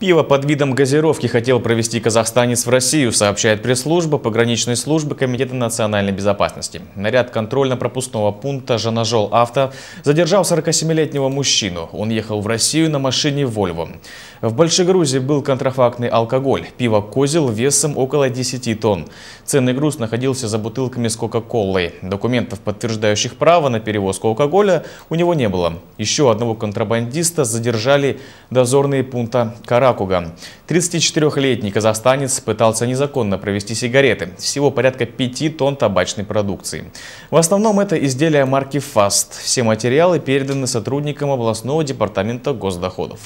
Пиво под видом газировки хотел провести казахстанец в Россию, сообщает пресс-служба пограничной службы Комитета национальной безопасности. Наряд контрольно-пропускного пункта «Жанажол Авто» задержал 47-летнего мужчину. Он ехал в Россию на машине «Вольво». В Большой Грузии был контрафактный алкоголь. Пиво «Козел» весом около 10 тонн. Ценный груз находился за бутылками с «Кока-Колой». Документов, подтверждающих право на перевозку алкоголя, у него не было. Еще одного контрабандиста задержали дозорные пункта «Кара» Каракуга. 34-летний казахстанец пытался незаконно провести сигареты. Всего порядка 5 тонн табачной продукции. В основном это изделия марки «Фаст». Все материалы переданы сотрудникам областного департамента госдоходов.